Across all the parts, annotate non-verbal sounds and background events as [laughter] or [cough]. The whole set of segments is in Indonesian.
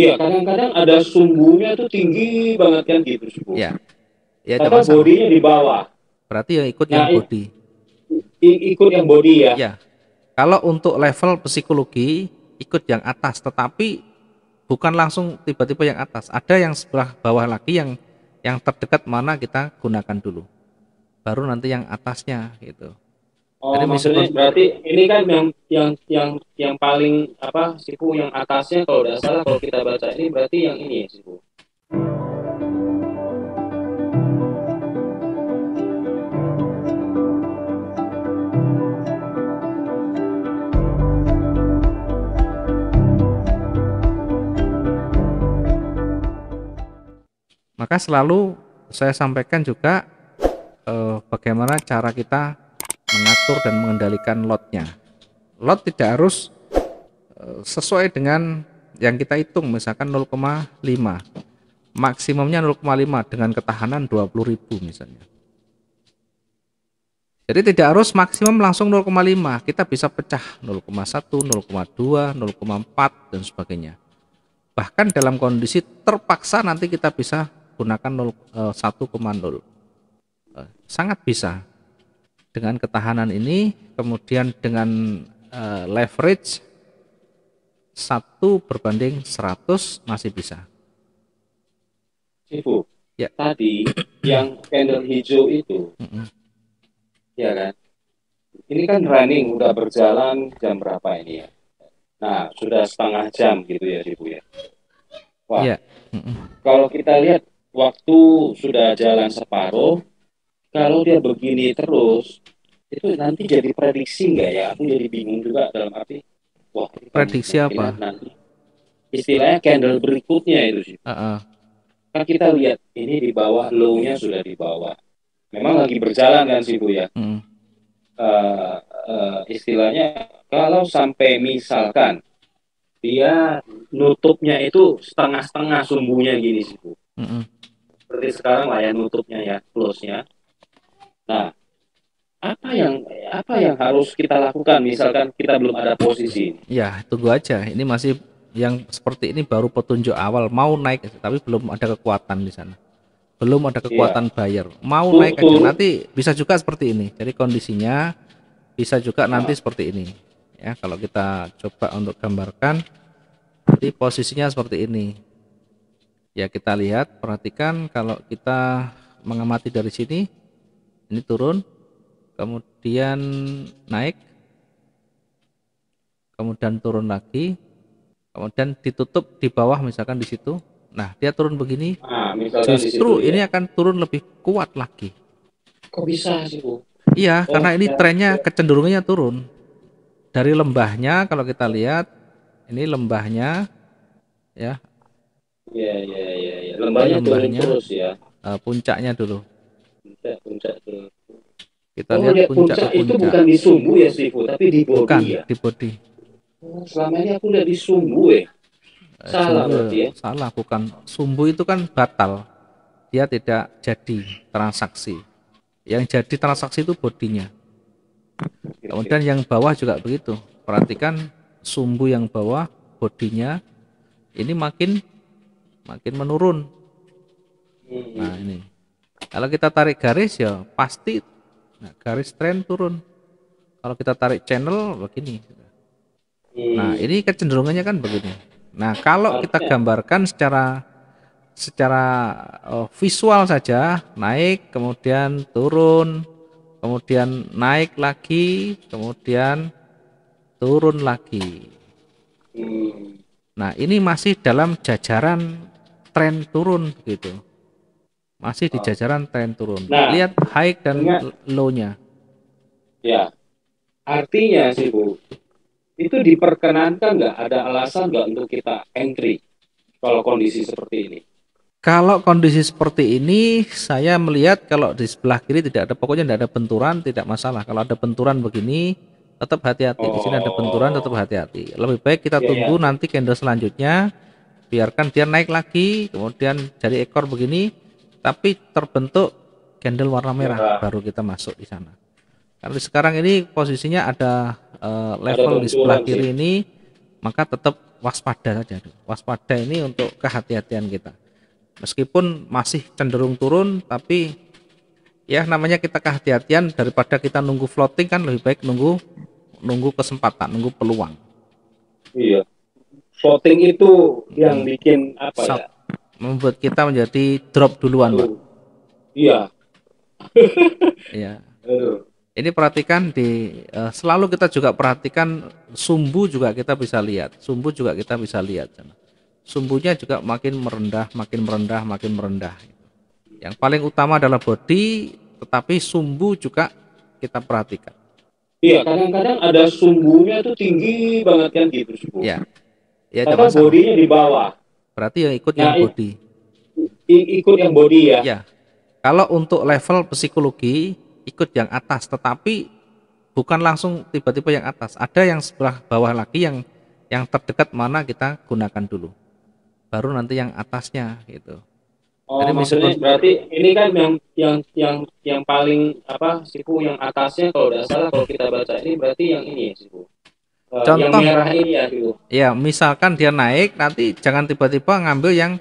Iya, kadang-kadang ada sumbunya tuh tinggi banget kan gitu sumbu. Iya. Ya, ada Karena bodinya di bawah. Berarti yang ikut nah, yang body. Ikut yang body ya. Iya. Kalau untuk level psikologi ikut yang atas, tetapi bukan langsung tiba-tiba yang atas. Ada yang sebelah bawah lagi yang yang terdekat mana kita gunakan dulu. Baru nanti yang atasnya gitu. Oh, Jadi maksudnya misalnya, berarti ini kan yang yang yang yang paling apa siku yang atasnya kalau udah salah kalau kita baca ini berarti yang ini ya siku. Maka selalu saya sampaikan juga eh, bagaimana cara kita mengatur dan mengendalikan lotnya. Lot tidak harus e, sesuai dengan yang kita hitung misalkan 0,5 maksimumnya 0,5 dengan ketahanan 20.000 misalnya jadi tidak harus maksimum langsung 0,5 kita bisa pecah 0,1 0,2 0,4 dan sebagainya bahkan dalam kondisi terpaksa nanti kita bisa gunakan 1,0 e, e, sangat bisa dengan ketahanan ini kemudian dengan uh, leverage 1 berbanding 100 masih bisa. Ibu, ya. tadi [clears throat] yang candle hijau itu, mm -hmm. ya kan? Ini kan running udah berjalan jam berapa ini ya? Nah, sudah setengah jam gitu ya, ibu ya. Wah, ya. Mm -hmm. kalau kita lihat waktu sudah jalan separuh, kalau dia begini terus itu nanti jadi prediksi nggak ya aku jadi bingung juga dalam arti wah kan prediksi apa nanti istilahnya candle berikutnya itu sih uh -uh. kan kita lihat ini di bawah low-nya sudah di bawah memang lagi berjalan kan sih bu ya hmm. uh, uh, istilahnya kalau sampai misalkan dia nutupnya itu setengah-setengah sumbunya gini sih bu mm -hmm. seperti sekarang lah ya nutupnya ya close-nya Nah, apa iya. yang apa yang harus kita lakukan misalkan kita belum ada posisi? Ya, tunggu aja. Ini masih yang seperti ini baru petunjuk awal mau naik tapi belum ada kekuatan di sana. Belum ada kekuatan ya. buyer. Mau tuh, naik aja nanti bisa juga seperti ini. Jadi kondisinya bisa juga nanti nah. seperti ini. Ya, kalau kita coba untuk gambarkan di posisinya seperti ini. Ya, kita lihat, perhatikan kalau kita mengamati dari sini ini turun kemudian naik kemudian turun lagi kemudian ditutup di bawah misalkan di situ nah dia turun begini nah, justru ya. ini ya. akan turun lebih kuat lagi kok bisa sih bu iya oh, karena ini ya. trennya kecenderungannya turun dari lembahnya kalau kita lihat ini lembahnya ya Iya, iya, iya. Ya. Lembahnya, lembahnya turun terus ya. Uh, puncaknya dulu kita oh, lihat ya, puncak, puncak itu bukan di sumbu ya sih tapi di body bukan, ya di body oh, selama ini aku tidak di sumbu ya eh, salah sumbu, eh, berarti ya salah bukan sumbu itu kan batal dia tidak jadi transaksi yang jadi transaksi itu bodinya kemudian yang bawah juga begitu perhatikan sumbu yang bawah bodinya ini makin makin menurun hmm. nah ini kalau kita tarik garis ya pasti nah, garis tren turun. Kalau kita tarik channel begini. Nah, ini kecenderungannya kan begini. Nah, kalau kita gambarkan secara secara oh, visual saja naik kemudian turun kemudian naik lagi kemudian turun lagi hmm. nah ini masih dalam jajaran tren turun gitu masih di oh. jajaran tren turun. Nah, Lihat high dan low-nya. Ya. Artinya sih Bu, itu diperkenankan nggak ada alasan nggak untuk kita entry kalau kondisi seperti ini? Kalau kondisi seperti ini, saya melihat kalau di sebelah kiri tidak ada, pokoknya tidak ada benturan, tidak masalah. Kalau ada benturan begini, tetap hati-hati. Oh. Di sini ada benturan, tetap hati-hati. Lebih baik kita yeah, ya. tunggu yeah. nanti candle selanjutnya, biarkan dia naik lagi, kemudian dari ekor begini, tapi terbentuk candle warna merah ya. baru kita masuk di sana. Kalau sekarang ini posisinya ada uh, level ada di sebelah kiri ini, maka tetap waspada saja. Waspada ini untuk kehati-hatian kita. Meskipun masih cenderung turun, tapi ya namanya kita kehati-hatian daripada kita nunggu floating kan lebih baik nunggu nunggu kesempatan, nunggu peluang. Iya. Floating itu yang hmm. bikin apa ya? membuat kita menjadi drop duluan, Pak. Iya. [laughs] Iya. Ini perhatikan di uh, selalu kita juga perhatikan sumbu juga kita bisa lihat, sumbu juga kita bisa lihat. Sumbunya juga makin merendah, makin merendah, makin merendah. Yang paling utama adalah body, tetapi sumbu juga kita perhatikan. Iya, kadang-kadang ada sumbunya itu tinggi banget kan gitu, sumbu. Iya. Ya, Tapi bodinya di bawah. Berarti yang ikut nah, yang body. Ikut yang body ya. Ya. Kalau untuk level psikologi ikut yang atas, tetapi bukan langsung tiba-tiba yang atas. Ada yang sebelah bawah lagi yang yang terdekat mana kita gunakan dulu. Baru nanti yang atasnya gitu. Oh, Jadi maksudnya misalkan, berarti ini kan yang yang yang yang paling apa siku yang atasnya kalau tidak salah kalau kita baca ini berarti yang ini ya siku. Eh, contoh yang merah ini ya Ya, misalkan dia naik nanti jangan tiba-tiba ngambil yang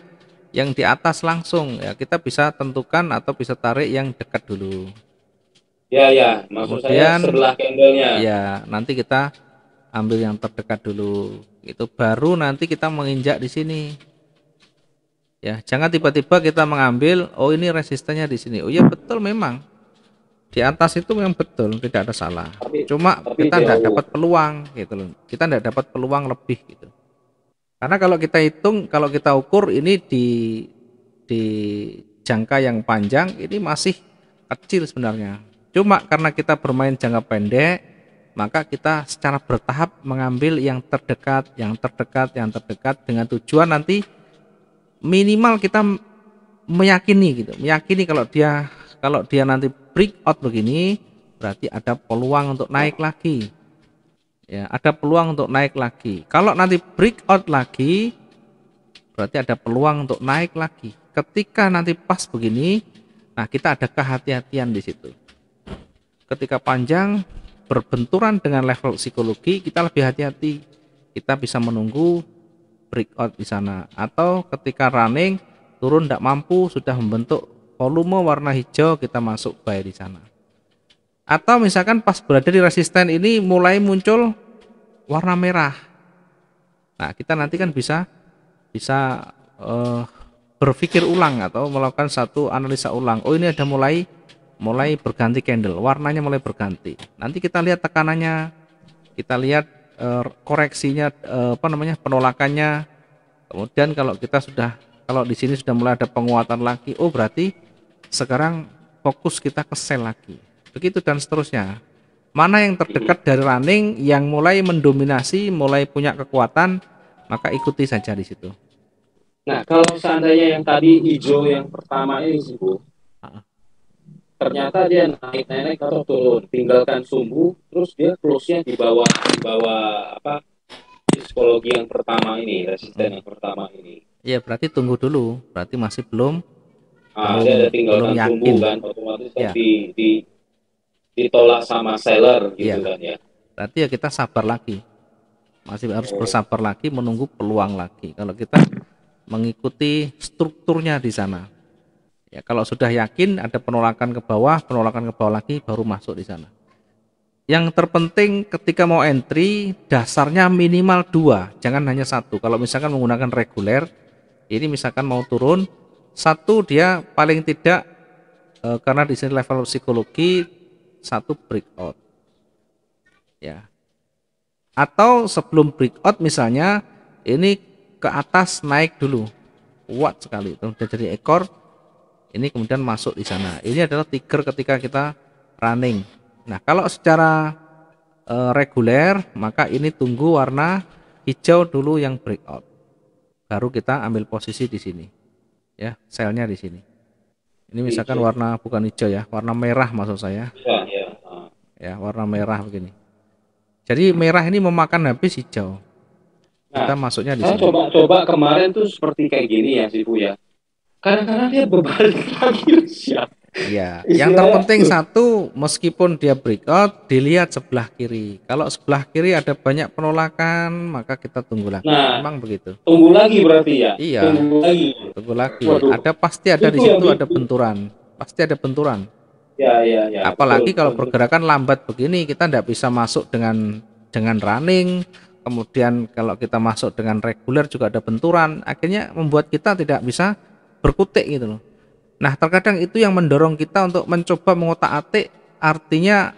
yang di atas langsung ya. Kita bisa tentukan atau bisa tarik yang dekat dulu. Ya ya, maksud Kemudian, saya sebelah candlenya. Ya, nanti kita ambil yang terdekat dulu. Itu baru nanti kita menginjak di sini. Ya, jangan tiba-tiba kita mengambil, oh ini resistennya di sini. Oh ya betul memang di atas itu memang betul tidak ada salah. Tapi, Cuma tapi kita tidak dapat peluang gitu loh. Kita tidak dapat peluang lebih gitu. Karena kalau kita hitung, kalau kita ukur ini di di jangka yang panjang ini masih kecil sebenarnya. Cuma karena kita bermain jangka pendek, maka kita secara bertahap mengambil yang terdekat, yang terdekat, yang terdekat dengan tujuan nanti minimal kita meyakini gitu, meyakini kalau dia kalau dia nanti break out begini berarti ada peluang untuk naik lagi ya ada peluang untuk naik lagi kalau nanti break out lagi berarti ada peluang untuk naik lagi ketika nanti pas begini nah kita ada kehati-hatian di situ ketika panjang berbenturan dengan level psikologi kita lebih hati-hati kita bisa menunggu breakout di sana atau ketika running turun tidak mampu sudah membentuk volume warna hijau kita masuk buy di sana atau misalkan pas berada di resisten ini mulai muncul warna merah nah kita nanti kan bisa bisa uh, berpikir ulang atau melakukan satu analisa ulang oh ini ada mulai mulai berganti candle warnanya mulai berganti nanti kita lihat tekanannya kita lihat uh, koreksinya uh, apa namanya penolakannya kemudian kalau kita sudah kalau di sini sudah mulai ada penguatan lagi oh berarti sekarang fokus kita ke sel lagi. Begitu dan seterusnya. Mana yang terdekat mm-hmm. dari running yang mulai mendominasi, mulai punya kekuatan, maka ikuti saja di situ. Nah, kalau seandainya yang tadi hijau yang pertama ini sih, Ternyata dia naik-naik atau turun, tinggalkan sumbu, terus dia close-nya di bawah di bawah apa? psikologi yang pertama ini, resisten mm-hmm. yang pertama ini. ya berarti tunggu dulu. Berarti masih belum nah, ada tinggal tunggu kan otomatis ya. di, di ditolak sama seller gitu ya. kan ya berarti ya kita sabar lagi masih harus oh. bersabar lagi menunggu peluang lagi kalau kita mengikuti strukturnya di sana ya kalau sudah yakin ada penolakan ke bawah penolakan ke bawah lagi baru masuk di sana yang terpenting ketika mau entry dasarnya minimal dua jangan hanya satu kalau misalkan menggunakan reguler ini misalkan mau turun satu dia paling tidak e, karena di sini level psikologi satu breakout ya atau sebelum breakout misalnya ini ke atas naik dulu kuat sekali itu dari ekor ini kemudian masuk di sana ini adalah tiger ketika kita running nah kalau secara e, reguler maka ini tunggu warna hijau dulu yang breakout baru kita ambil posisi di sini ya selnya di sini ini misalkan hijau. Iya. warna bukan hijau ya warna merah maksud saya ya, ya. ya warna merah begini jadi merah ini memakan habis hijau nah, kita masuknya di sini coba coba kemarin tuh seperti kayak gini ya sih bu ya kadang-kadang dia berbalik lagi [laughs] siap Iya. [laughs] iya, yang terpenting satu meskipun dia breakout dilihat sebelah kiri. Kalau sebelah kiri ada banyak penolakan, maka kita tunggu lagi. Nah, Memang begitu. Tunggu lagi berarti ya. Iya. Tunggu lagi. Tunggu lagi. Waduh. Ada pasti ada di situ ada benturan. Pasti ada benturan. Ya, ya, ya. Apalagi betul, kalau betul. pergerakan lambat begini kita tidak bisa masuk dengan dengan running, kemudian kalau kita masuk dengan reguler juga ada benturan, akhirnya membuat kita tidak bisa berkutik gitu loh. Nah, terkadang itu yang mendorong kita untuk mencoba mengotak-atik artinya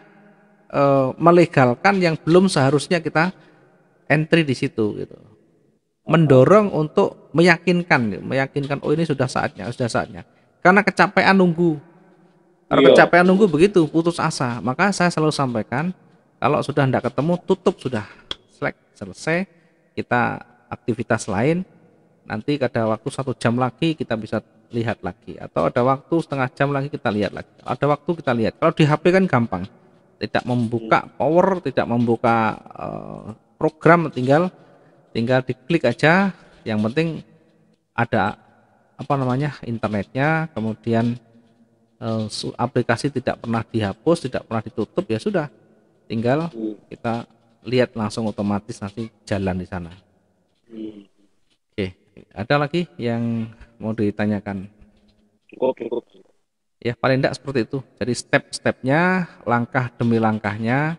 e, melegalkan yang belum seharusnya kita entry di situ gitu. Mendorong untuk meyakinkan, gitu. meyakinkan oh ini sudah saatnya, sudah saatnya. Karena kecapean nunggu. Karena iya. kecapean nunggu begitu putus asa. Maka saya selalu sampaikan kalau sudah tidak ketemu tutup sudah selek selesai kita aktivitas lain nanti ada waktu satu jam lagi kita bisa lihat lagi atau ada waktu setengah jam lagi kita lihat lagi ada waktu kita lihat kalau di HP kan gampang tidak membuka hmm. power tidak membuka uh, program tinggal tinggal diklik aja yang penting ada apa namanya internetnya kemudian uh, aplikasi tidak pernah dihapus tidak pernah ditutup ya sudah tinggal hmm. kita lihat langsung otomatis nanti jalan di sana. Hmm ada lagi yang mau ditanyakan? Ya, paling tidak seperti itu. Jadi step-stepnya, langkah demi langkahnya,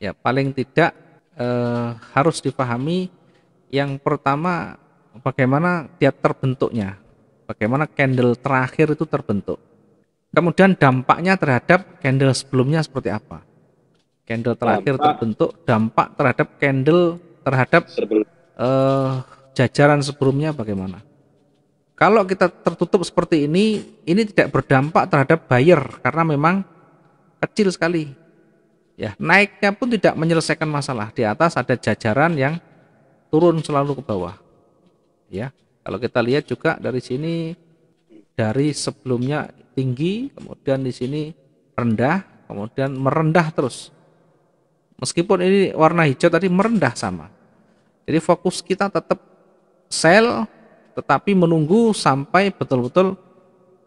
ya paling tidak eh, harus dipahami yang pertama bagaimana tiap terbentuknya, bagaimana candle terakhir itu terbentuk. Kemudian dampaknya terhadap candle sebelumnya seperti apa? Candle terakhir dampak. terbentuk, dampak terhadap candle terhadap eh, jajaran sebelumnya bagaimana? Kalau kita tertutup seperti ini, ini tidak berdampak terhadap buyer karena memang kecil sekali. Ya, naiknya pun tidak menyelesaikan masalah. Di atas ada jajaran yang turun selalu ke bawah. Ya. Kalau kita lihat juga dari sini dari sebelumnya tinggi, kemudian di sini rendah, kemudian merendah terus. Meskipun ini warna hijau tadi merendah sama. Jadi fokus kita tetap sel tetapi menunggu sampai betul-betul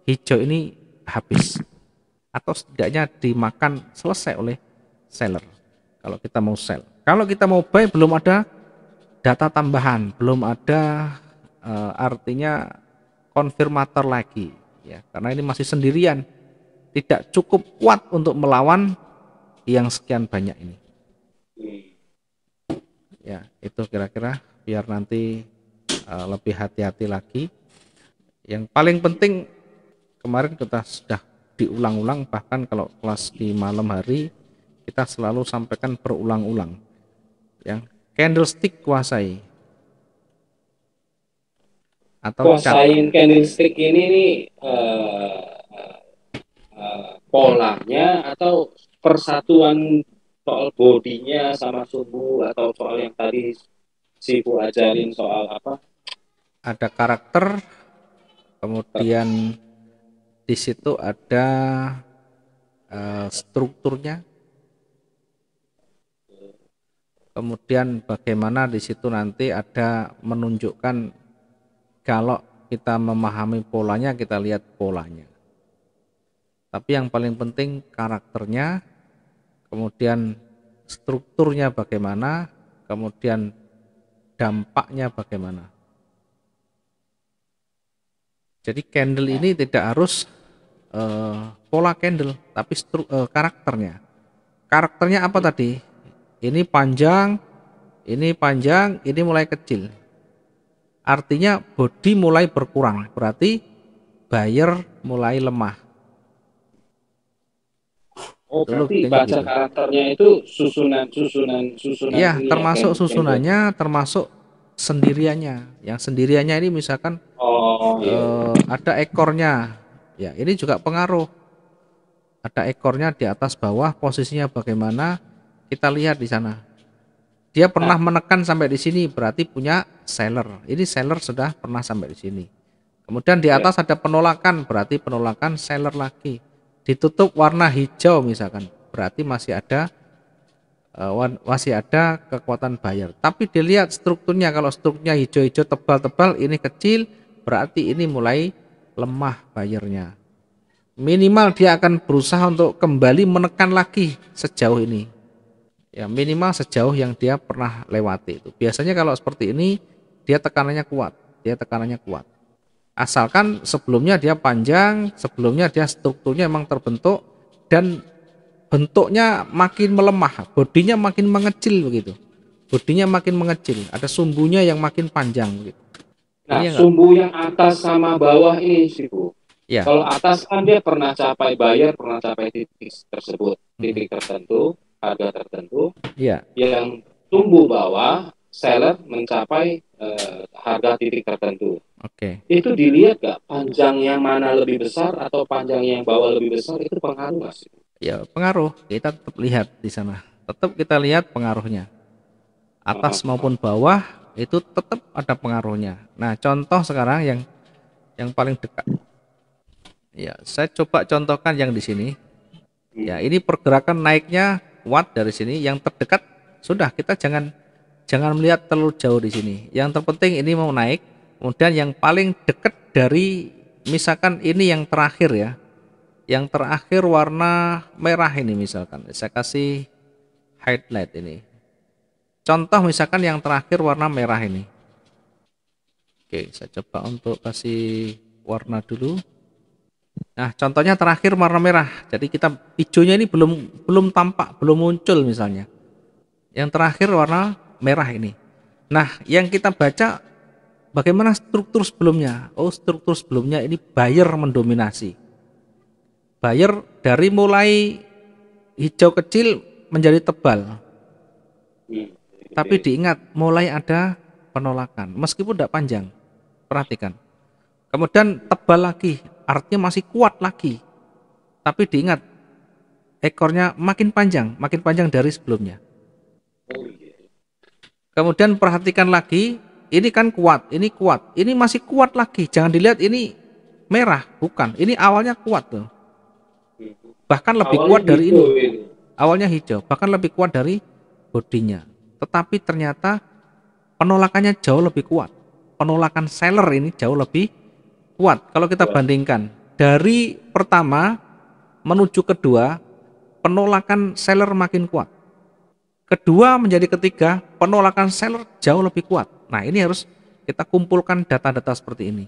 hijau ini habis atau setidaknya dimakan selesai oleh seller kalau kita mau sell kalau kita mau buy belum ada data tambahan belum ada e, artinya konfirmator lagi ya karena ini masih sendirian tidak cukup kuat untuk melawan yang sekian banyak ini hmm. ya itu kira-kira biar nanti uh, lebih hati-hati lagi. Yang paling penting kemarin kita sudah diulang-ulang bahkan kalau kelas di malam hari kita selalu sampaikan berulang-ulang. Yang candlestick kuasai. Atau kuasain candlestick ini nih uh, uh, polanya atau persatuan soal bodinya sama subuh atau soal yang tadi si Bu ajarin soal apa ada karakter kemudian di situ ada uh, strukturnya kemudian bagaimana di situ nanti ada menunjukkan kalau kita memahami polanya kita lihat polanya tapi yang paling penting karakternya kemudian strukturnya bagaimana kemudian dampaknya bagaimana jadi candle ya. ini tidak harus uh, pola candle, tapi stru, uh, karakternya. Karakternya apa tadi? Ini panjang, ini panjang, ini mulai kecil. Artinya body mulai berkurang, berarti buyer mulai lemah. Oh, berarti baca karakternya itu susunan, susunan, susunan. Iya, termasuk susunannya, termasuk sendiriannya. Yang sendiriannya ini misalkan oh, iya. uh, ada ekornya. Ya, ini juga pengaruh. Ada ekornya di atas bawah, posisinya bagaimana? Kita lihat di sana. Dia pernah nah. menekan sampai di sini, berarti punya seller. Ini seller sudah pernah sampai di sini. Kemudian di iya. atas ada penolakan, berarti penolakan seller lagi. Ditutup warna hijau misalkan, berarti masih ada Eh, masih ada kekuatan bayar. Tapi dilihat strukturnya, kalau strukturnya hijau-hijau tebal-tebal, ini kecil, berarti ini mulai lemah bayarnya. Minimal dia akan berusaha untuk kembali menekan lagi sejauh ini. Ya minimal sejauh yang dia pernah lewati itu. Biasanya kalau seperti ini dia tekanannya kuat, dia tekanannya kuat. Asalkan sebelumnya dia panjang, sebelumnya dia strukturnya memang terbentuk dan bentuknya makin melemah, bodinya makin mengecil begitu. Bodinya makin mengecil, ada sumbunya yang makin panjang begitu. Nah, iya sumbu yang atas sama bawah ini sih, Bu. Ya. Kalau atas kan dia pernah capai bayar, pernah capai titik tersebut, hmm. titik tertentu, harga tertentu. Iya. Yang tumbuh bawah, seller mencapai uh, harga titik tertentu. Oke. Okay. Itu dilihat gak panjang yang mana lebih besar atau panjang yang bawah lebih besar itu pengaruh mas? ya pengaruh kita tetap lihat di sana tetap kita lihat pengaruhnya atas maupun bawah itu tetap ada pengaruhnya nah contoh sekarang yang yang paling dekat ya saya coba contohkan yang di sini ya ini pergerakan naiknya kuat dari sini yang terdekat sudah kita jangan jangan melihat terlalu jauh di sini yang terpenting ini mau naik kemudian yang paling dekat dari misalkan ini yang terakhir ya yang terakhir warna merah ini misalkan saya kasih highlight ini contoh misalkan yang terakhir warna merah ini oke saya coba untuk kasih warna dulu nah contohnya terakhir warna merah jadi kita hijaunya ini belum belum tampak belum muncul misalnya yang terakhir warna merah ini nah yang kita baca bagaimana struktur sebelumnya oh struktur sebelumnya ini buyer mendominasi buyer dari mulai hijau kecil menjadi tebal. Hmm. Tapi diingat mulai ada penolakan meskipun tidak panjang. Perhatikan. Kemudian tebal lagi, artinya masih kuat lagi. Tapi diingat ekornya makin panjang, makin panjang dari sebelumnya. Oh, iya. Kemudian perhatikan lagi, ini kan kuat, ini kuat, ini masih kuat lagi. Jangan dilihat ini merah, bukan. Ini awalnya kuat tuh bahkan lebih awalnya kuat dari hijau, ini. ini. Awalnya hijau, bahkan lebih kuat dari bodinya. Tetapi ternyata penolakannya jauh lebih kuat. Penolakan seller ini jauh lebih kuat. Kalau kita ya. bandingkan dari pertama menuju kedua, penolakan seller makin kuat. Kedua menjadi ketiga, penolakan seller jauh lebih kuat. Nah, ini harus kita kumpulkan data-data seperti ini.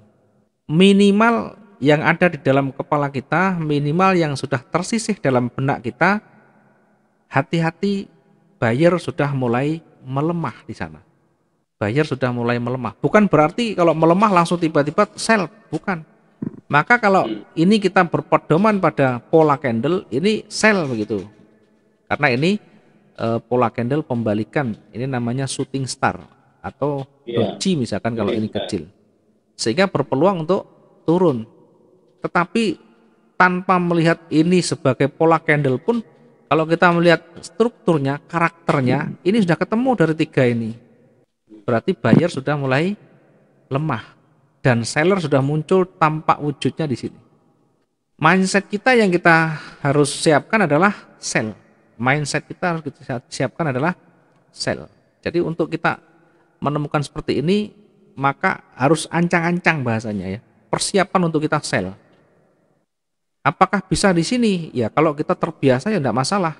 Minimal yang ada di dalam kepala kita, minimal yang sudah tersisih dalam benak kita, hati-hati buyer sudah mulai melemah di sana. Buyer sudah mulai melemah. Bukan berarti kalau melemah langsung tiba-tiba sell, bukan. Maka kalau ini kita berpedoman pada pola candle, ini sell begitu. Karena ini uh, pola candle pembalikan, ini namanya shooting star atau iya. doji misalkan kalau iya, ini iya. kecil. Sehingga berpeluang untuk turun tetapi tanpa melihat ini sebagai pola candle pun kalau kita melihat strukturnya, karakternya, hmm. ini sudah ketemu dari tiga ini. Berarti buyer sudah mulai lemah dan seller sudah muncul tampak wujudnya di sini. Mindset kita yang kita harus siapkan adalah sell. Mindset kita harus kita siapkan adalah sell. Jadi untuk kita menemukan seperti ini maka harus ancang-ancang bahasanya ya. Persiapan untuk kita sell. Apakah bisa di sini? Ya kalau kita terbiasa ya tidak masalah.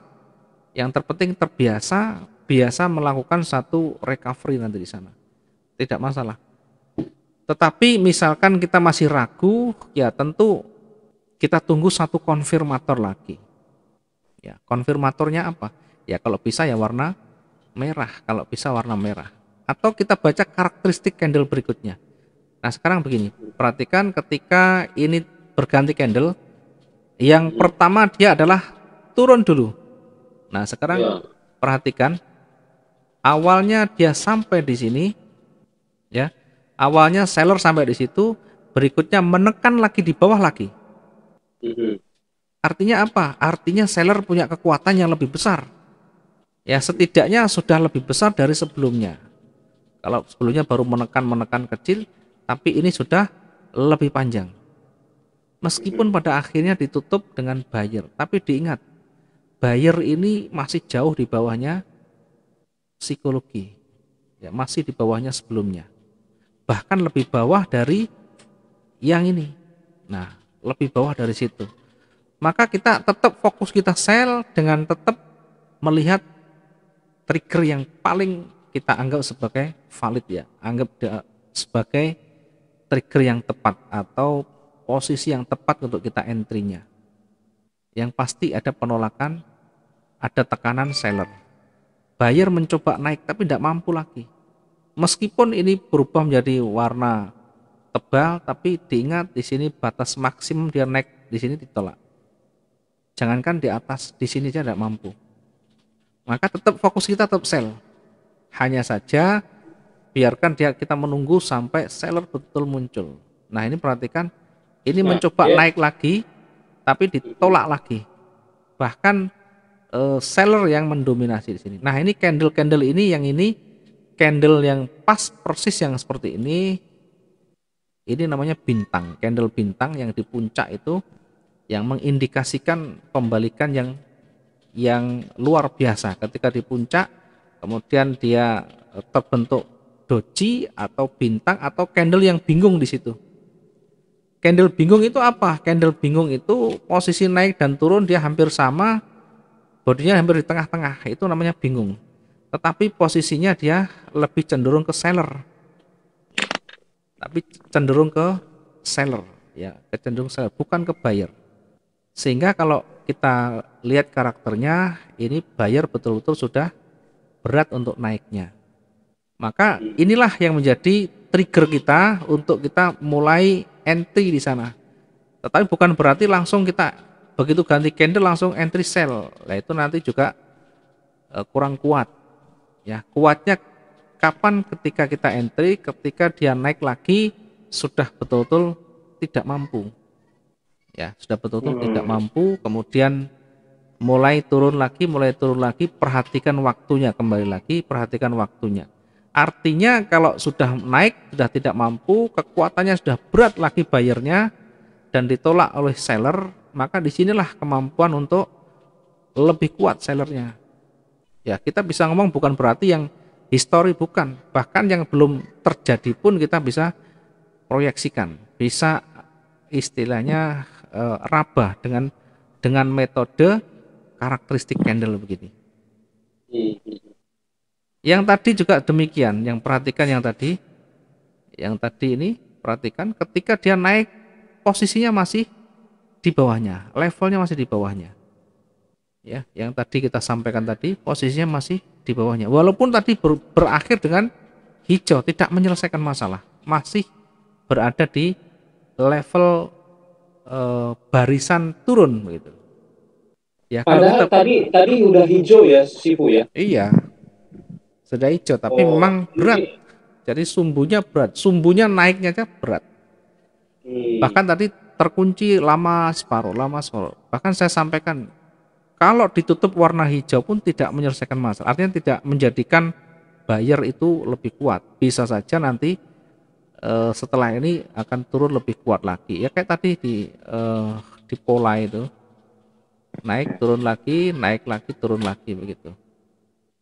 Yang terpenting terbiasa, biasa melakukan satu recovery nanti di sana. Tidak masalah. Tetapi misalkan kita masih ragu, ya tentu kita tunggu satu konfirmator lagi. Ya, konfirmatornya apa? Ya kalau bisa ya warna merah, kalau bisa warna merah. Atau kita baca karakteristik candle berikutnya. Nah sekarang begini, perhatikan ketika ini berganti candle, yang hmm. pertama dia adalah turun dulu. Nah, sekarang ya. perhatikan awalnya dia sampai di sini ya. Awalnya seller sampai di situ, berikutnya menekan lagi di bawah lagi. Hmm. Artinya apa? Artinya seller punya kekuatan yang lebih besar. Ya, setidaknya sudah lebih besar dari sebelumnya. Kalau sebelumnya baru menekan-menekan kecil, tapi ini sudah lebih panjang. Meskipun pada akhirnya ditutup dengan buyer, tapi diingat buyer ini masih jauh di bawahnya psikologi. Ya, masih di bawahnya sebelumnya. Bahkan lebih bawah dari yang ini. Nah, lebih bawah dari situ. Maka kita tetap fokus kita sell dengan tetap melihat trigger yang paling kita anggap sebagai valid ya, anggap sebagai trigger yang tepat atau posisi yang tepat untuk kita entry-nya. Yang pasti ada penolakan, ada tekanan seller. Buyer mencoba naik tapi tidak mampu lagi. Meskipun ini berubah menjadi warna tebal, tapi diingat di sini batas maksimum dia naik, di sini ditolak. Jangankan di atas, di sini saja tidak mampu. Maka tetap fokus kita tetap sell. Hanya saja biarkan dia kita menunggu sampai seller betul muncul. Nah ini perhatikan ini nah, mencoba yeah. naik lagi, tapi ditolak lagi. Bahkan uh, seller yang mendominasi di sini. Nah ini candle-candle ini yang ini candle yang pas persis yang seperti ini. Ini namanya bintang, candle bintang yang di puncak itu yang mengindikasikan pembalikan yang yang luar biasa ketika di puncak kemudian dia eh, terbentuk doji atau bintang atau candle yang bingung di situ Candle bingung itu apa? Candle bingung itu posisi naik dan turun dia hampir sama, bodinya hampir di tengah-tengah. Itu namanya bingung. Tetapi posisinya dia lebih cenderung ke seller. Tapi cenderung ke seller, ya, cenderung seller, bukan ke buyer. Sehingga kalau kita lihat karakternya, ini buyer betul-betul sudah berat untuk naiknya. Maka inilah yang menjadi trigger kita untuk kita mulai entry di sana. Tetapi bukan berarti langsung kita begitu ganti candle langsung entry sell. Nah, itu nanti juga e, kurang kuat. Ya, kuatnya kapan ketika kita entry, ketika dia naik lagi sudah betul-betul tidak mampu. Ya, sudah betul-betul hmm. tidak mampu, kemudian mulai turun lagi, mulai turun lagi, perhatikan waktunya kembali lagi, perhatikan waktunya. Artinya kalau sudah naik, sudah tidak mampu, kekuatannya sudah berat lagi bayarnya dan ditolak oleh seller, maka disinilah kemampuan untuk lebih kuat sellernya. Ya kita bisa ngomong bukan berarti yang histori bukan, bahkan yang belum terjadi pun kita bisa proyeksikan, bisa istilahnya e, rabah dengan dengan metode karakteristik candle begini. Hmm, hmm. Yang tadi juga demikian, yang perhatikan yang tadi, yang tadi ini perhatikan ketika dia naik posisinya masih di bawahnya, levelnya masih di bawahnya. Ya, yang tadi kita sampaikan tadi posisinya masih di bawahnya. Walaupun tadi ber, berakhir dengan hijau, tidak menyelesaikan masalah, masih berada di level e, barisan turun begitu. Ya, Padahal kalau kita, tadi tadi udah hijau ya, Sipu ya. Iya, sudah hijau tapi oh, memang berat. Jadi sumbunya berat, sumbunya naiknya aja berat. Hmm. Bahkan tadi terkunci lama separuh, lama separuh. Bahkan saya sampaikan kalau ditutup warna hijau pun tidak menyelesaikan masalah. Artinya tidak menjadikan buyer itu lebih kuat. Bisa saja nanti uh, setelah ini akan turun lebih kuat lagi. Ya kayak tadi di uh, di pola itu naik turun lagi, naik lagi turun lagi begitu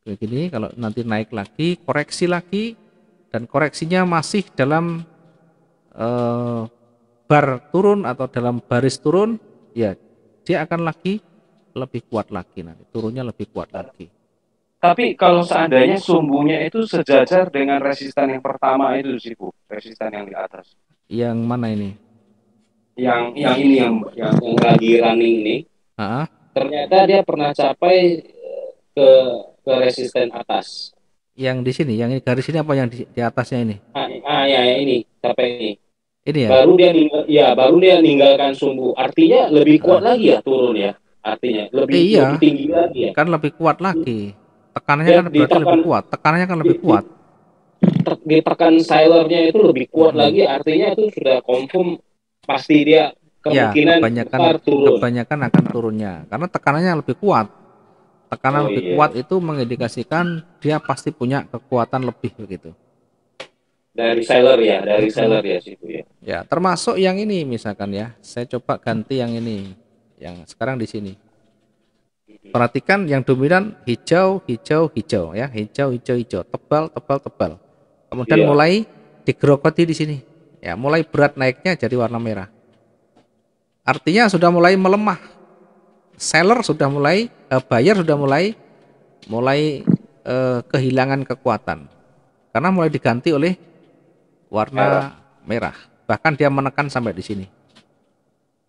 kayak gini kalau nanti naik lagi koreksi lagi dan koreksinya masih dalam eh, bar turun atau dalam baris turun ya dia akan lagi lebih kuat lagi nanti turunnya lebih kuat lagi tapi kalau seandainya sumbunya itu sejajar dengan resisten yang pertama itu sih bu resisten yang di atas yang mana ini yang yang ini yang yang, yang lagi running ini Ha-ha. ternyata dia pernah capai ke ke resisten atas. Yang di sini, yang ini garis ini apa yang di, di atasnya ini? Ah, ah ya, ya ini sampai ini. Ini ya. Baru dia ninggal, ya baru dia meninggalkan sumbu. Artinya lebih ah. kuat ah. lagi ya turun ya. Artinya lebih, eh, iya. lebih tinggi lagi ya. Kan lebih kuat lagi. Tekanannya ya, kan berarti ditekan, lebih kuat. Tekanannya kan lebih di, kuat. Ditekan itu lebih kuat hmm. lagi. Artinya itu sudah confirm pasti dia ya, kemungkinan ya, kebanyakan, turun. kebanyakan akan turunnya karena tekanannya lebih kuat tekanan oh, lebih iya. kuat itu mengindikasikan dia pasti punya kekuatan lebih begitu. Dari seller ya, dari seller ya situ ya. Ya, termasuk yang ini misalkan ya. Saya coba ganti yang ini yang sekarang di sini. Mm-hmm. Perhatikan yang dominan hijau, hijau, hijau ya, hijau, hijau, hijau, tebal, tebal, tebal. Kemudian iya. mulai digerogoti di sini. Ya, mulai berat naiknya jadi warna merah. Artinya sudah mulai melemah seller sudah mulai uh, buyer sudah mulai mulai uh, kehilangan kekuatan karena mulai diganti oleh warna merah. merah. Bahkan dia menekan sampai di sini.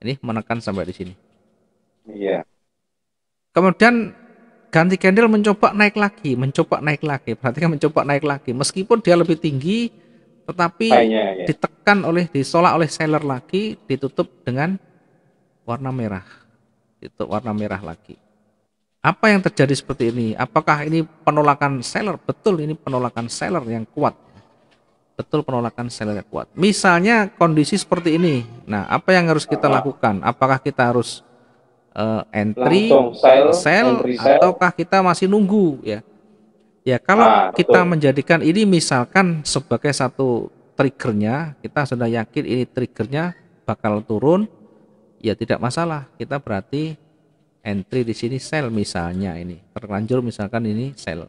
Ini menekan sampai di sini. Iya. Kemudian ganti candle mencoba naik lagi, mencoba naik lagi. Berarti kan mencoba naik lagi. Meskipun dia lebih tinggi tetapi ya. ditekan oleh disolak oleh seller lagi ditutup dengan warna merah itu warna merah lagi. Apa yang terjadi seperti ini? Apakah ini penolakan seller? Betul ini penolakan seller yang kuat. Betul penolakan seller yang kuat. Misalnya kondisi seperti ini. Nah, apa yang harus kita lakukan? Apakah kita harus uh, entry, sell, sell entry sell. ataukah kita masih nunggu ya? Ya, kalau ah, kita menjadikan ini misalkan sebagai satu triggernya, kita sudah yakin ini triggernya bakal turun, ya tidak masalah. Kita berarti entry di sini sell misalnya ini. Terlanjur misalkan ini sell.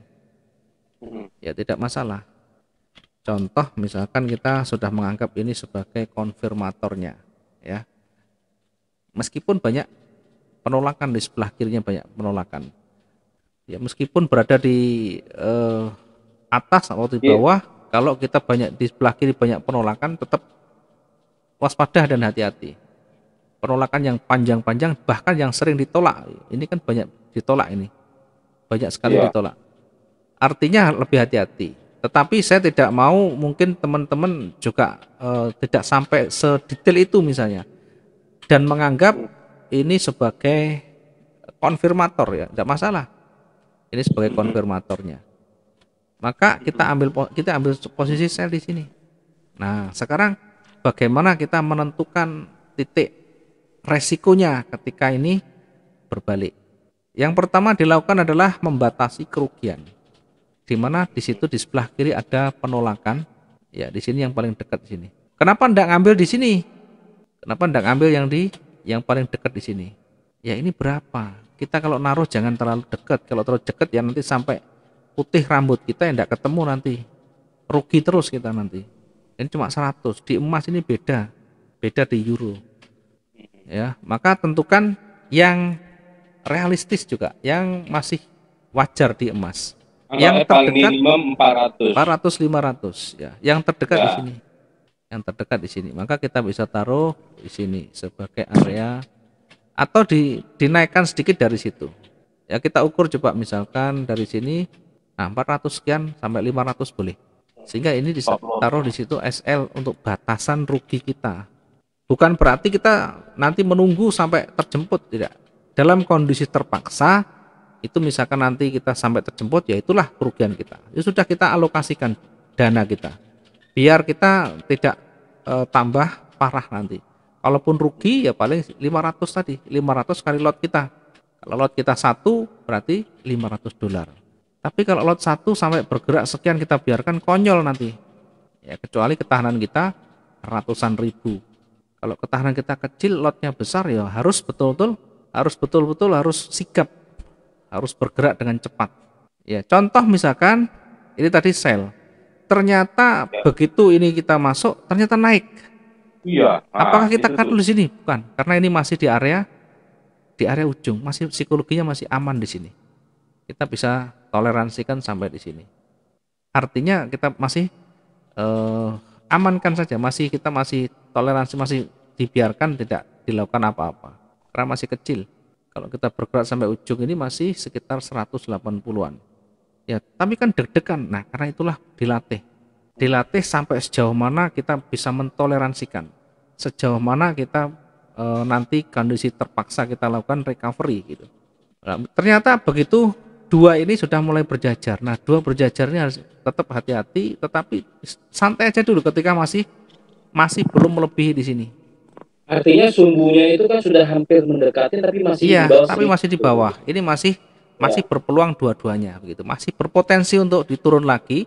Hmm. Ya tidak masalah. Contoh misalkan kita sudah menganggap ini sebagai konfirmatornya ya. Meskipun banyak penolakan di sebelah kirinya banyak penolakan. Ya meskipun berada di eh, atas atau di iya. bawah, yeah. kalau kita banyak di sebelah kiri banyak penolakan tetap waspada dan hati-hati penolakan yang panjang-panjang bahkan yang sering ditolak ini kan banyak ditolak ini banyak sekali yeah. ditolak artinya lebih hati-hati tetapi saya tidak mau mungkin teman-teman juga uh, tidak sampai sedetail itu misalnya dan menganggap ini sebagai konfirmator ya tidak masalah ini sebagai konfirmatornya maka kita ambil kita ambil posisi sel di sini nah sekarang bagaimana kita menentukan titik resikonya ketika ini berbalik. Yang pertama dilakukan adalah membatasi kerugian. Di mana di situ di sebelah kiri ada penolakan. Ya, di sini yang paling dekat di sini. Kenapa ndak ngambil di sini? Kenapa ndak ngambil yang di yang paling dekat di sini? Ya, ini berapa? Kita kalau naruh jangan terlalu dekat. Kalau terlalu dekat ya nanti sampai putih rambut kita yang ndak ketemu nanti. Rugi terus kita nanti. Ini cuma 100. Di emas ini beda. Beda di euro ya maka tentukan yang realistis juga yang masih wajar di emas yang terdekat 400 400 500 ya yang terdekat ya. di sini yang terdekat di sini maka kita bisa taruh di sini sebagai area atau di, dinaikkan sedikit dari situ ya kita ukur coba misalkan dari sini nah 400 sekian sampai 500 boleh sehingga ini taruh di situ SL untuk batasan rugi kita Bukan berarti kita nanti menunggu sampai terjemput, tidak. Dalam kondisi terpaksa, itu misalkan nanti kita sampai terjemput, ya itulah kerugian kita. Ya sudah kita alokasikan dana kita. Biar kita tidak e, tambah parah nanti. Kalaupun rugi ya paling 500 tadi, 500 kali lot kita. Kalau lot kita satu berarti 500 dolar. Tapi kalau lot satu sampai bergerak sekian kita biarkan konyol nanti. Ya kecuali ketahanan kita ratusan ribu kalau ketahanan kita kecil, lotnya besar ya harus betul-betul harus betul-betul harus sikap, harus bergerak dengan cepat. Ya, contoh misalkan ini tadi sel. Ternyata ya. begitu ini kita masuk, ternyata naik. Iya. Nah, Apakah kita akan di sini? Bukan, karena ini masih di area di area ujung, masih psikologinya masih aman di sini. Kita bisa toleransikan sampai di sini. Artinya kita masih eh, amankan saja masih kita masih toleransi masih dibiarkan tidak dilakukan apa-apa karena masih kecil kalau kita bergerak sampai ujung ini masih sekitar 180-an ya tapi kan deg-degan nah karena itulah dilatih dilatih sampai sejauh mana kita bisa mentoleransikan sejauh mana kita e, nanti kondisi terpaksa kita lakukan recovery gitu nah, ternyata begitu dua ini sudah mulai berjajar. Nah, dua berjajar ini harus tetap hati-hati, tetapi santai aja dulu ketika masih masih belum melebihi di sini. Artinya sumbunya itu kan sudah hampir mendekati, tapi masih iya, di bawah. tapi masih di bawah. Ini masih masih ya. berpeluang dua-duanya, begitu. Masih berpotensi untuk diturun lagi,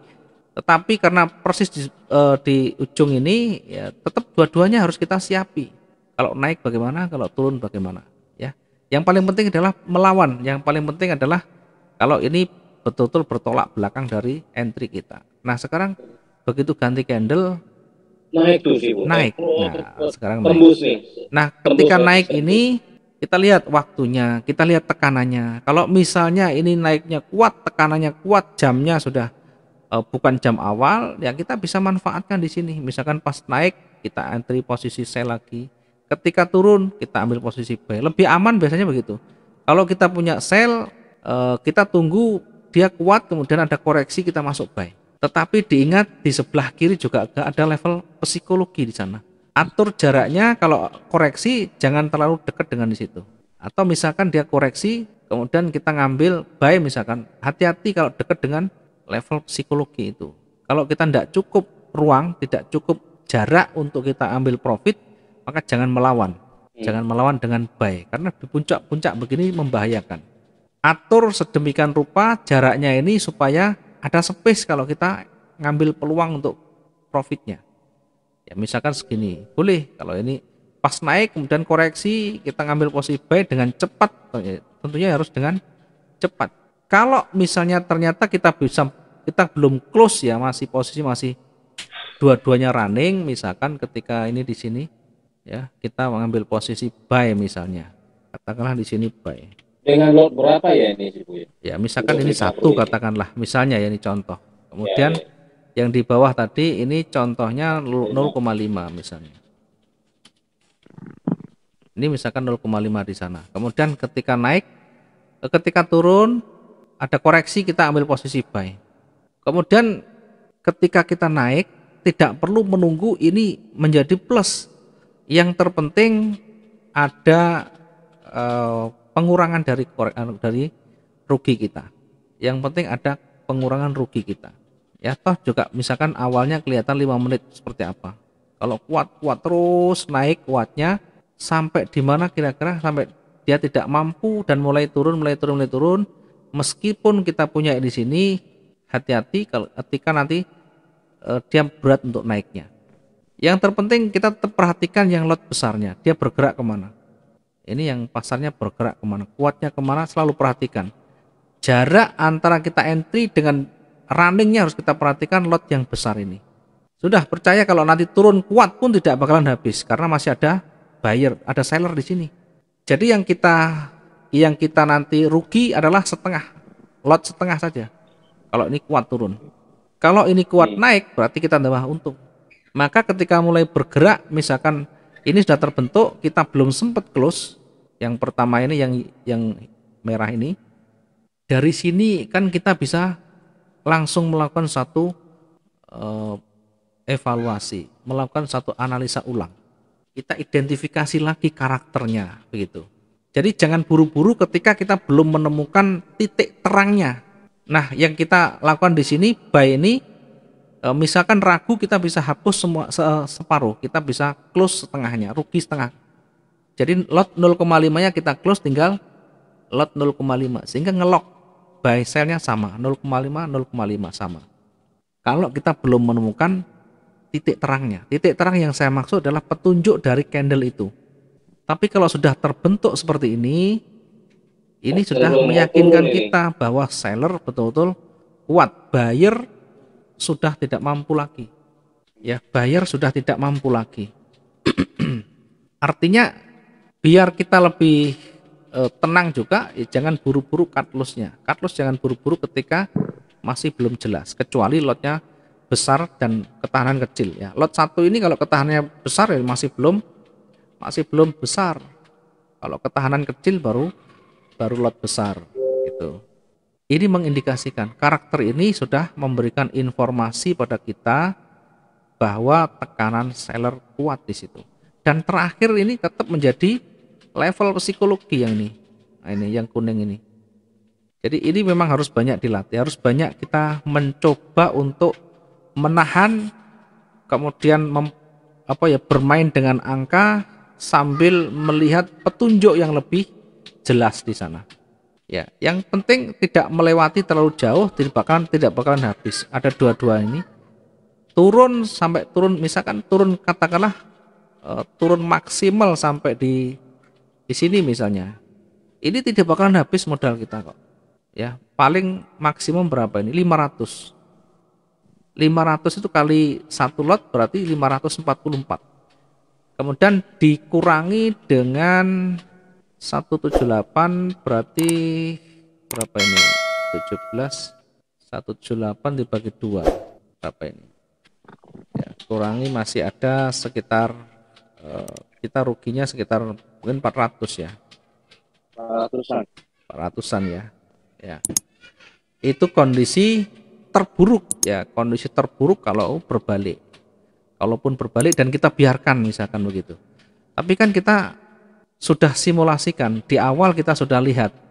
tetapi karena persis di, uh, di ujung ini, ya, tetap dua-duanya harus kita siapi. Kalau naik bagaimana, kalau turun bagaimana, ya. Yang paling penting adalah melawan. Yang paling penting adalah kalau ini betul-betul bertolak belakang dari entry kita. Nah sekarang begitu ganti candle naik tuh sih bu. Naik. Oh, nah sekarang naik. Nah ketika naik ini kita lihat waktunya, kita lihat tekanannya. Kalau misalnya ini naiknya kuat, tekanannya kuat, jamnya sudah uh, bukan jam awal, ya kita bisa manfaatkan di sini. Misalkan pas naik kita entry posisi sell lagi. Ketika turun kita ambil posisi buy. Lebih aman biasanya begitu. Kalau kita punya sell Eh, kita tunggu dia kuat kemudian ada koreksi kita masuk buy. Tetapi diingat di sebelah kiri juga ada level psikologi di sana. Atur jaraknya kalau koreksi jangan terlalu dekat dengan di situ. Atau misalkan dia koreksi kemudian kita ngambil buy misalkan hati-hati kalau dekat dengan level psikologi itu. Kalau kita tidak cukup ruang, tidak cukup jarak untuk kita ambil profit, maka jangan melawan. Iya. Jangan melawan dengan buy karena di puncak-puncak begini membahayakan atur sedemikian rupa jaraknya ini supaya ada space kalau kita ngambil peluang untuk profitnya. Ya misalkan segini, boleh kalau ini pas naik kemudian koreksi kita ngambil posisi buy dengan cepat, ya, tentunya harus dengan cepat. Kalau misalnya ternyata kita bisa kita belum close ya masih posisi masih dua-duanya running misalkan ketika ini di sini ya kita mengambil posisi buy misalnya katakanlah di sini buy dengan lot berapa ya ini Bu? Ya? ya misalkan ini satu katakanlah, misalnya ya ini contoh. Kemudian ya, ya. yang di bawah tadi ini contohnya 0,5 misalnya. Ini misalkan 0,5 di sana. Kemudian ketika naik, eh, ketika turun ada koreksi kita ambil posisi buy. Kemudian ketika kita naik tidak perlu menunggu ini menjadi plus. Yang terpenting ada uh, pengurangan dari anu, dari rugi kita. Yang penting ada pengurangan rugi kita. Ya toh juga misalkan awalnya kelihatan 5 menit seperti apa. Kalau kuat-kuat terus naik kuatnya sampai di mana kira-kira sampai dia tidak mampu dan mulai turun mulai turun mulai turun meskipun kita punya di sini hati-hati kalau ketika nanti eh, dia berat untuk naiknya. Yang terpenting kita tetap perhatikan yang lot besarnya, dia bergerak kemana ini yang pasarnya bergerak kemana, kuatnya kemana, selalu perhatikan. Jarak antara kita entry dengan runningnya harus kita perhatikan lot yang besar ini. Sudah percaya kalau nanti turun kuat pun tidak bakalan habis karena masih ada buyer, ada seller di sini. Jadi yang kita yang kita nanti rugi adalah setengah lot setengah saja. Kalau ini kuat turun. Kalau ini kuat hmm. naik berarti kita tambah untung. Maka ketika mulai bergerak misalkan ini sudah terbentuk kita belum sempat close yang pertama ini yang yang merah ini dari sini kan kita bisa langsung melakukan satu uh, evaluasi melakukan satu analisa ulang kita identifikasi lagi karakternya begitu jadi jangan buru-buru ketika kita belum menemukan titik terangnya nah yang kita lakukan di sini by ini Eh, misalkan ragu kita bisa hapus semua se, separuh, kita bisa close setengahnya, rugi setengah. Jadi lot 0,5-nya kita close tinggal lot 0,5 sehingga ngelok buy sell-nya sama 0,5 0,5 sama. Kalau kita belum menemukan titik terangnya. Titik terang yang saya maksud adalah petunjuk dari candle itu. Tapi kalau sudah terbentuk seperti ini, ini sudah meyakinkan kita bahwa seller betul-betul kuat, buyer sudah tidak mampu lagi. Ya, bayar sudah tidak mampu lagi. [clears throat] Artinya biar kita lebih e, tenang juga, ya jangan buru-buru cut loss jangan buru-buru ketika masih belum jelas, kecuali lotnya besar dan ketahanan kecil ya. Lot satu ini kalau ketahanannya besar ya masih belum masih belum besar. Kalau ketahanan kecil baru baru lot besar gitu. Ini mengindikasikan karakter ini sudah memberikan informasi pada kita bahwa tekanan seller kuat di situ. Dan terakhir ini tetap menjadi level psikologi yang ini. Nah ini yang kuning ini. Jadi ini memang harus banyak dilatih, harus banyak kita mencoba untuk menahan kemudian mem, apa ya bermain dengan angka sambil melihat petunjuk yang lebih jelas di sana. Ya, yang penting tidak melewati terlalu jauh, tidak bakalan tidak bakalan habis. Ada dua-dua ini turun sampai turun misalkan turun katakanlah uh, turun maksimal sampai di di sini misalnya. Ini tidak bakalan habis modal kita kok. Ya, paling maksimum berapa ini? 500. 500 itu kali satu lot berarti 544. Kemudian dikurangi dengan 178 berarti berapa ini 17 178 dibagi 2 berapa ini ya, kurangi masih ada sekitar eh, kita ruginya sekitar mungkin 400 ya 400an 400an ya ya itu kondisi terburuk ya kondisi terburuk kalau berbalik kalaupun berbalik dan kita biarkan misalkan begitu tapi kan kita sudah simulasikan di awal kita sudah lihat